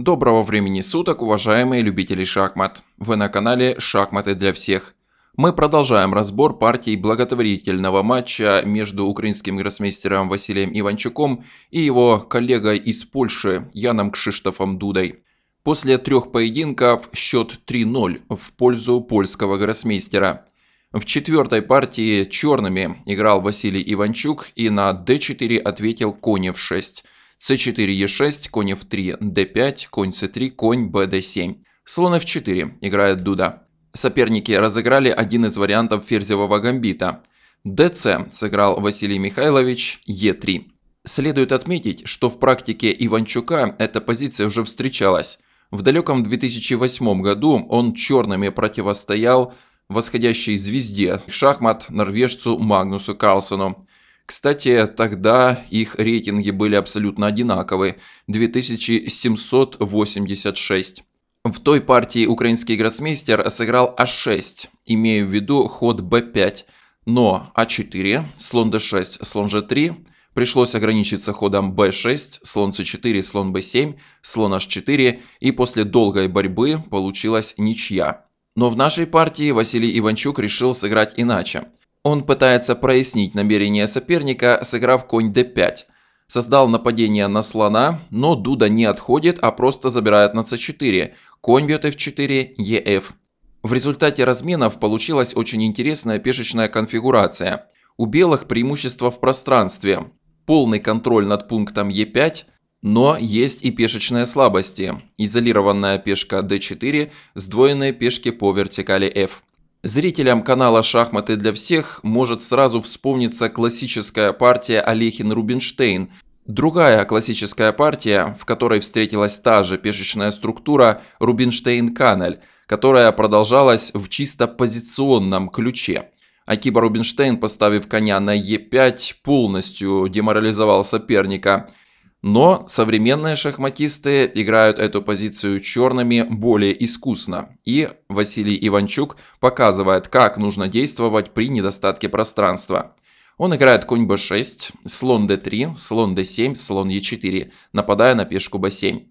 Доброго времени суток, уважаемые любители шахмат! Вы на канале «Шахматы для всех». Мы продолжаем разбор партий благотворительного матча между украинским гроссмейстером Василием Иванчуком и его коллегой из Польши Яном Кшиштофом Дудой. После трех поединков счет 3-0 в пользу польского гроссмейстера. В четвертой партии черными играл Василий Иванчук и на d4 ответил конь f6 c4, e6, конь f3, d5, конь c3, конь bd7. Слон f4, играет дуда. Соперники разыграли один из вариантов ферзевого гамбита. dc сыграл Василий Михайлович, e3. Следует отметить, что в практике Иванчука эта позиция уже встречалась. В далеком 2008 году он черными противостоял восходящей звезде шахмат норвежцу Магнусу Карлсону. Кстати, тогда их рейтинги были абсолютно одинаковы – 2786. В той партии украинский гроссмейстер сыграл А6, имея в виду ход Б5, но А4, слон Д6, слон Ж3 пришлось ограничиться ходом b6, слон c4, слон b7, слон h4 и после долгой борьбы получилась ничья. Но в нашей партии Василий Иванчук решил сыграть иначе. Он пытается прояснить намерение соперника, сыграв конь d5. Создал нападение на слона, но Дуда не отходит, а просто забирает на c4. Конь бьет f4, ef. В результате разменов получилась очень интересная пешечная конфигурация. У белых преимущество в пространстве, полный контроль над пунктом e5, но есть и пешечные слабости. Изолированная пешка d4, сдвоенные пешки по вертикали f. Зрителям канала «Шахматы для всех» может сразу вспомниться классическая партия Олехин-Рубинштейн, Другая классическая партия, в которой встретилась та же пешечная структура Рубинштейн-Канель, которая продолжалась в чисто позиционном ключе. Акиба Рубинштейн, поставив коня на Е5, полностью деморализовал соперника – но современные шахматисты играют эту позицию черными более искусно. И Василий Иванчук показывает, как нужно действовать при недостатке пространства. Он играет конь b6, слон d3, слон d7, слон e4, нападая на пешку b7.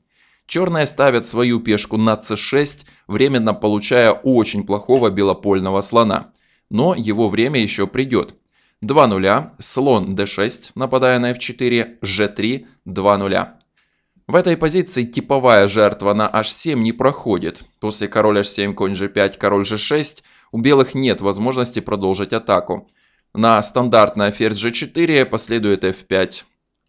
Черные ставят свою пешку на c6, временно получая очень плохого белопольного слона. Но его время еще придет. 2 нуля слон d6, нападая на f4, g3, 2 нуля В этой позиции типовая жертва на h7 не проходит. После король h7, конь g5, король g6 у белых нет возможности продолжить атаку. На стандартное ферзь g4 последует f5,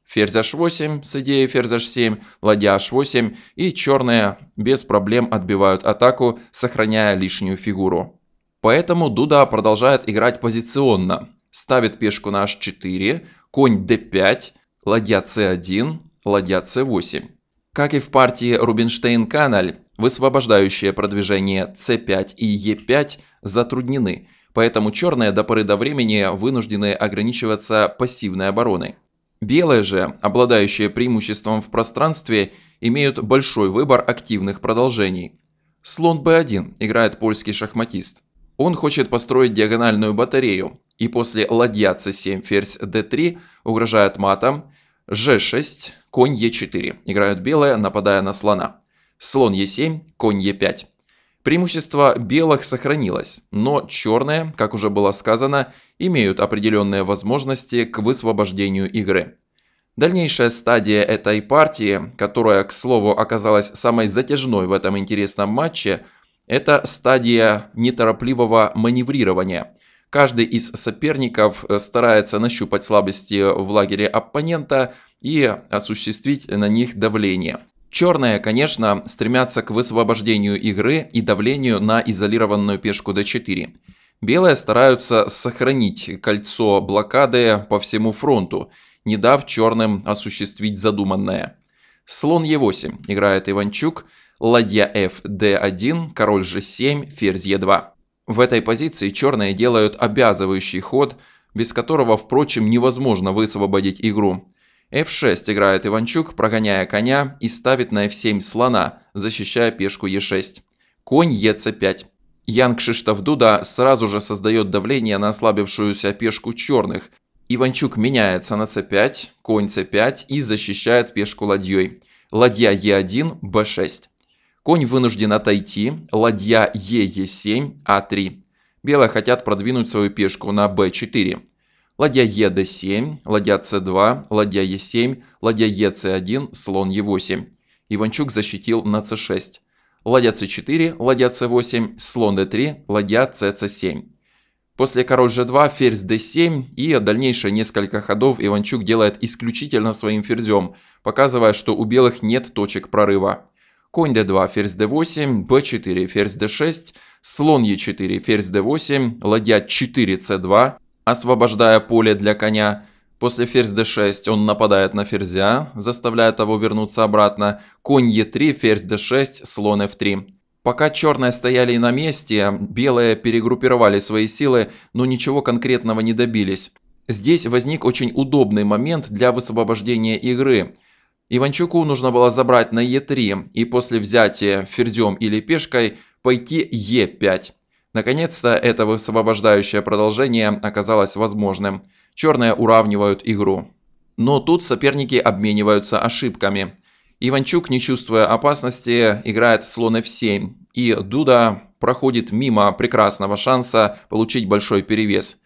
ферзь h8 с идеей ферзь h7, ладья h8 и черные без проблем отбивают атаку, сохраняя лишнюю фигуру. Поэтому Дуда продолжает играть позиционно ставит пешку на h4, конь d5, ладья c1, ладья c8. Как и в партии Рубинштейн-Каналь, высвобождающие продвижение c5 и e5 затруднены, поэтому черные до поры до времени вынуждены ограничиваться пассивной обороной. Белые же, обладающие преимуществом в пространстве, имеют большой выбор активных продолжений. Слон b1 играет польский шахматист. Он хочет построить диагональную батарею, и после ладья c7, ферзь d3 угрожают матом, g6, конь e4. Играют белые, нападая на слона. Слон e7, конь e5. Преимущество белых сохранилось, но черные, как уже было сказано, имеют определенные возможности к высвобождению игры. Дальнейшая стадия этой партии, которая, к слову, оказалась самой затяжной в этом интересном матче, это стадия неторопливого маневрирования – Каждый из соперников э, старается нащупать слабости в лагере оппонента и осуществить на них давление. Черные, конечно, стремятся к высвобождению игры и давлению на изолированную пешку d4. Белые стараются сохранить кольцо блокады по всему фронту, не дав черным осуществить задуманное. Слон e8 играет Иванчук, ладья f 1 король g7, ферзь e2. В этой позиции черные делают обязывающий ход, без которого, впрочем, невозможно высвободить игру. f6 играет Иванчук, прогоняя коня и ставит на f7 слона, защищая пешку e6. Конь ec5. Ян Кшиштов сразу же создает давление на ослабившуюся пешку черных. Иванчук меняется на c5, конь c5 и защищает пешку ладьей. Ладья e1, b6. Конь вынужден отойти, ладья ЕЕ7, А3. Белые хотят продвинуть свою пешку на Б4. Ладья ЕД7, ладья С2, ладья Е7, ладья ЕЦ1, слон Е8. Иванчук защитил на С6. Ладья С4, ладья С8, слон Д3, ладья СЦ7. После король g2, ферзь d7 и дальнейшие несколько ходов Иванчук делает исключительно своим ферзем, показывая, что у белых нет точек прорыва конь d2, ферзь d8, b4, ферзь d6, слон e4, ферзь d8, ладья 4, c2, освобождая поле для коня. После ферзь d6 он нападает на ферзя, заставляя того вернуться обратно. Конь e3, ферзь d6, слон f3. Пока черные стояли на месте, белые перегруппировали свои силы, но ничего конкретного не добились. Здесь возник очень удобный момент для высвобождения игры – Иванчуку нужно было забрать на Е3 и после взятия ферзем или пешкой пойти Е5. Наконец-то это высвобождающее продолжение оказалось возможным. Черные уравнивают игру. Но тут соперники обмениваются ошибками. Иванчук, не чувствуя опасности, играет слон f7, и Дуда проходит мимо прекрасного шанса получить большой перевес.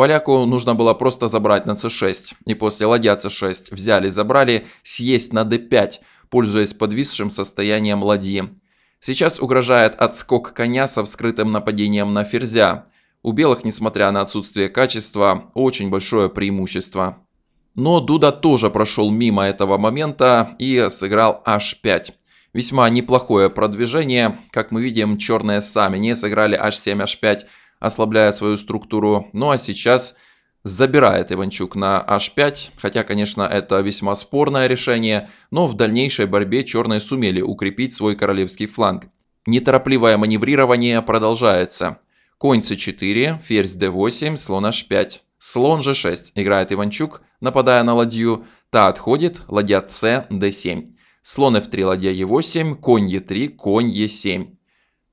Поляку нужно было просто забрать на c6. И после ладья c6 взяли-забрали, съесть на d5, пользуясь подвисшим состоянием ладьи. Сейчас угрожает отскок коня со вскрытым нападением на ферзя. У белых, несмотря на отсутствие качества, очень большое преимущество. Но Дуда тоже прошел мимо этого момента и сыграл h5. Весьма неплохое продвижение. Как мы видим, черные сами не сыграли h7, h5, ослабляя свою структуру. Ну а сейчас забирает Иванчук на h5, хотя, конечно, это весьма спорное решение, но в дальнейшей борьбе черные сумели укрепить свой королевский фланг. Неторопливое маневрирование продолжается. Конь c4, ферзь d8, слон h5. Слон g6 играет Иванчук, нападая на ладью. Та отходит, ладья c, d7. Слон f3, ладья e8, конь e3, конь e7.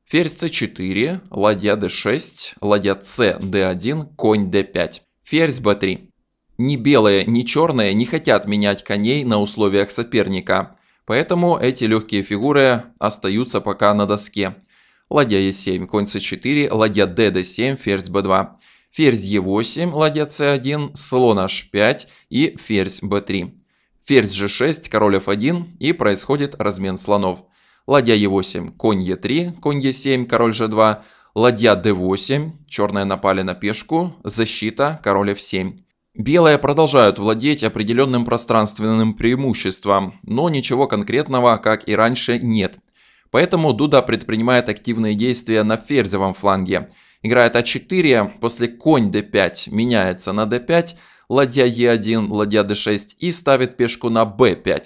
Ферзь c4, ладья d6, ладья c d1, конь d5, ферзь b3. Ни белые, ни черные не хотят менять коней на условиях соперника, поэтому эти легкие фигуры остаются пока на доске. Ладья e7, конь c4, ладья d d7, ферзь b2, ферзь e8, ладья c1, слон h5 и ферзь b3. Ферзь g6, король f1 и происходит размен слонов ладья e 8 конь e 3 конь e 7 король g 2 ладья d8, черные напали на пешку, защита, король f7. Белые продолжают владеть определенным пространственным преимуществом, но ничего конкретного, как и раньше, нет. Поэтому Дуда предпринимает активные действия на ферзевом фланге. Играет а4, после конь d5 меняется на d5, ладья e1, ладья d6 и ставит пешку на b5.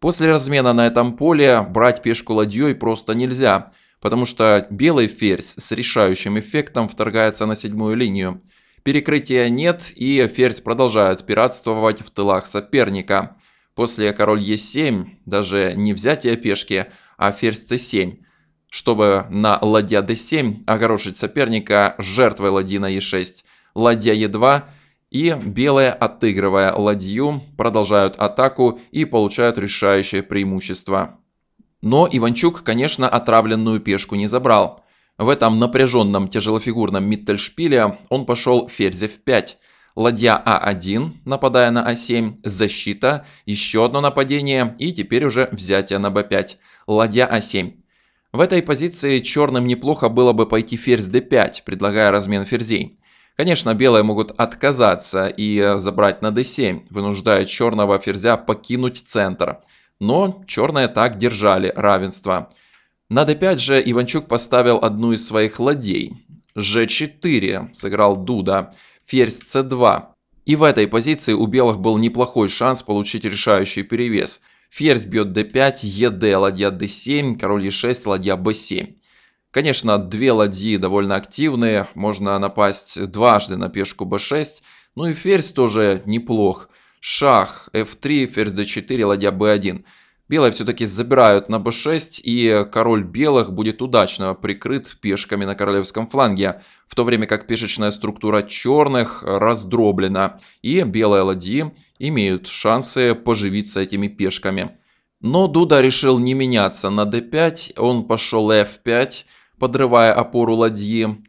После размена на этом поле брать пешку ладьей просто нельзя, потому что белый ферзь с решающим эффектом вторгается на седьмую линию. Перекрытия нет и ферзь продолжает пиратствовать в тылах соперника. После король e7, даже не взятие пешки, а ферзь c7, чтобы на ладья d7 огорошить соперника жертвой ладьи на e6. Ладья e2 и белые, отыгрывая ладью, продолжают атаку и получают решающее преимущество. Но Иванчук, конечно, отравленную пешку не забрал. В этом напряженном тяжелофигурном миттельшпиле он пошел ферзь f5. Ладья А1, нападая на А7, защита, еще одно нападение и теперь уже взятие на b 5 Ладья А7. В этой позиции черным неплохо было бы пойти ферзь d5, предлагая размен ферзей. Конечно, белые могут отказаться и э, забрать на d7, вынуждая черного ферзя покинуть центр. Но черные так держали равенство. На d5 же Иванчук поставил одну из своих ладей. g4 сыграл Дуда, ферзь c2. И в этой позиции у белых был неплохой шанс получить решающий перевес. Ферзь бьет d5, ед, ладья d7, король e6, ладья b7. Конечно, две ладьи довольно активные, можно напасть дважды на пешку b6. Ну и ферзь тоже неплох. Шах, f3, ферзь d4, ладья b1. Белые все-таки забирают на b6, и король белых будет удачно прикрыт пешками на королевском фланге, в то время как пешечная структура черных раздроблена, и белые ладьи имеют шансы поживиться этими пешками. Но Дуда решил не меняться на d5, он пошел f5, подрывая опору ладьи.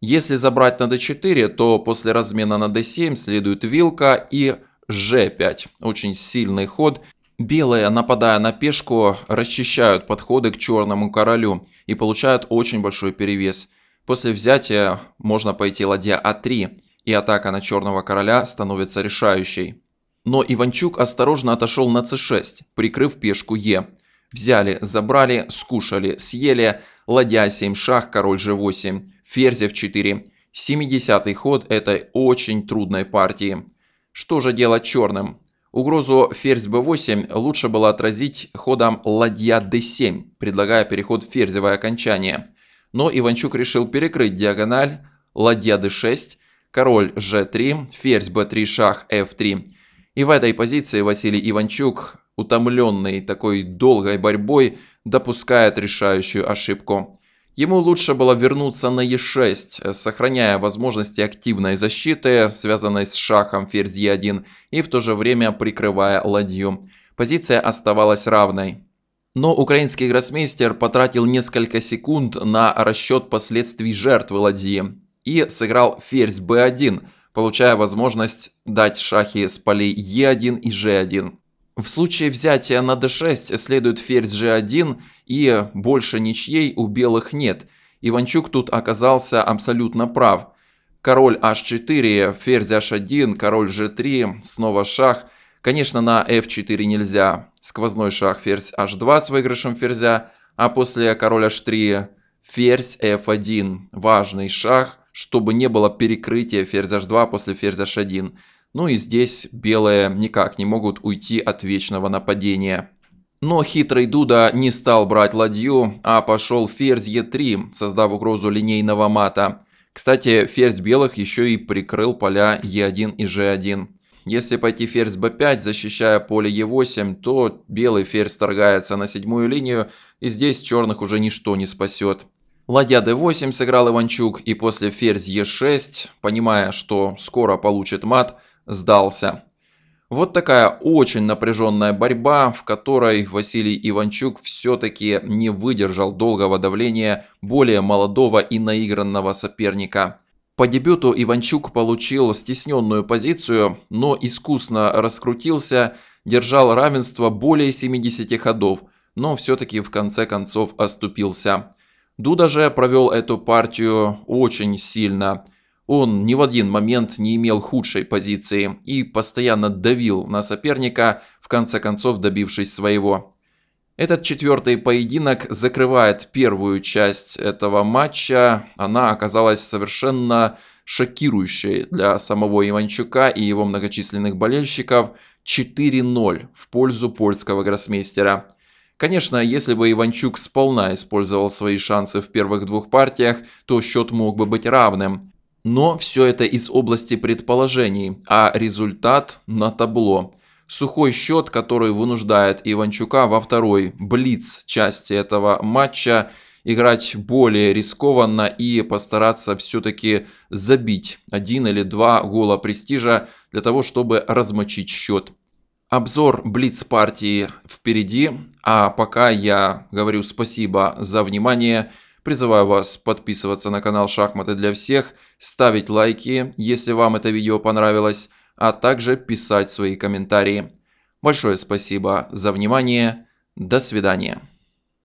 Если забрать на d4, то после размена на d7 следует вилка и g5. Очень сильный ход. Белые, нападая на пешку, расчищают подходы к черному королю и получают очень большой перевес. После взятия можно пойти ладья а3, и атака на черного короля становится решающей. Но Иванчук осторожно отошел на c6, прикрыв пешку e. Взяли, забрали, скушали, съели, ладья 7 шах, король g8, ферзь f4. 70 ход этой очень трудной партии. Что же делать черным? Угрозу ферзь b8 лучше было отразить ходом ладья d7, предлагая переход в ферзевое окончание. Но Иванчук решил перекрыть диагональ ладья d6, король g3, ферзь b3, шах f3. И в этой позиции Василий Иванчук утомленный такой долгой борьбой, допускает решающую ошибку. Ему лучше было вернуться на Е6, сохраняя возможности активной защиты, связанной с шахом ферзь Е1, и в то же время прикрывая ладью. Позиция оставалась равной. Но украинский гроссмейстер потратил несколько секунд на расчет последствий жертвы ладьи и сыграл ферзь b1, получая возможность дать шахи с полей e1 и g1. В случае взятия на d6 следует ферзь g1 и больше ничьей у белых нет. Иванчук тут оказался абсолютно прав. Король h4, ферзь h1, король g3, снова шах. Конечно, на f4 нельзя. Сквозной шах ферзь h2 с выигрышем ферзя, а после короля h3 ферзь f1. Важный шах, чтобы не было перекрытия ферзь h2 после ферзь h1. Ну и здесь белые никак не могут уйти от вечного нападения. Но хитрый Дуда не стал брать ладью, а пошел ферзь Е3, создав угрозу линейного мата. Кстати, ферзь белых еще и прикрыл поля Е1 и G1. Если пойти ферзь b5, защищая поле e8, то белый ферзь торгается на седьмую линию, и здесь черных уже ничто не спасет. Ладья d8 сыграл Иванчук, и после ферзь e6, понимая, что скоро получит мат, сдался. Вот такая очень напряженная борьба, в которой Василий Иванчук все-таки не выдержал долгого давления более молодого и наигранного соперника. По дебюту Иванчук получил стесненную позицию, но искусно раскрутился, держал равенство более 70 ходов, но все-таки в конце концов оступился. Дуда же провел эту партию очень сильно – он ни в один момент не имел худшей позиции и постоянно давил на соперника, в конце концов добившись своего. Этот четвертый поединок закрывает первую часть этого матча. Она оказалась совершенно шокирующей для самого Иванчука и его многочисленных болельщиков. 4-0 в пользу польского гроссмейстера. Конечно, если бы Иванчук сполна использовал свои шансы в первых двух партиях, то счет мог бы быть равным. Но все это из области предположений, а результат на табло. Сухой счет, который вынуждает Иванчука во второй блиц части этого матча играть более рискованно и постараться все-таки забить один или два гола престижа для того, чтобы размочить счет. Обзор Блиц-партии впереди, а пока я говорю спасибо за внимание – Призываю вас подписываться на канал «Шахматы для всех», ставить лайки, если вам это видео понравилось, а также писать свои комментарии. Большое спасибо за внимание. До свидания.